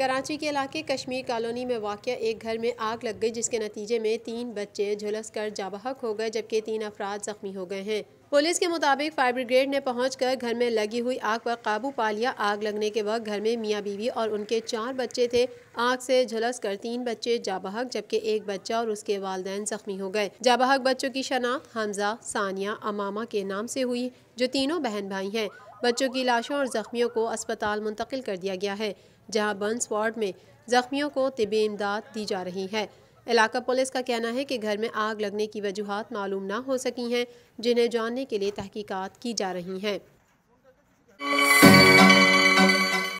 कराची के इलाके कश्मीर कॉलोनी में वाक़ एक घर में आग लग गई जिसके नतीजे में तीन बच्चे झुलस कर जाबहक हो गए जबकि तीन अफराद ज़ख्मी हो गए हैं पुलिस के मुताबिक फायर ब्रिगेड ने पहुंचकर घर में लगी हुई आग पर काबू पा लिया आग लगने के वक्त घर में मियाँ बीवी और उनके चार बच्चे थे आग से झुलस कर तीन बच्चे जाबहक जबकि एक बच्चा और उसके वालदेन जख्मी हो गए जाबहक बच्चों की शनाख्त हमजा सानिया अमामा के नाम से हुई जो तीनों बहन भाई हैं बच्चों की लाशों और जख्मियों को अस्पताल मुंतकिल कर दिया गया है जहाँ बंस वार्ड में जख्मियों को तिबी इमदाद दी जा रही है इलाका पुलिस का कहना है कि घर में आग लगने की वजूहत मालूम ना हो सकी हैं जिन्हें जानने के लिए तहकीकात की जा रही हैं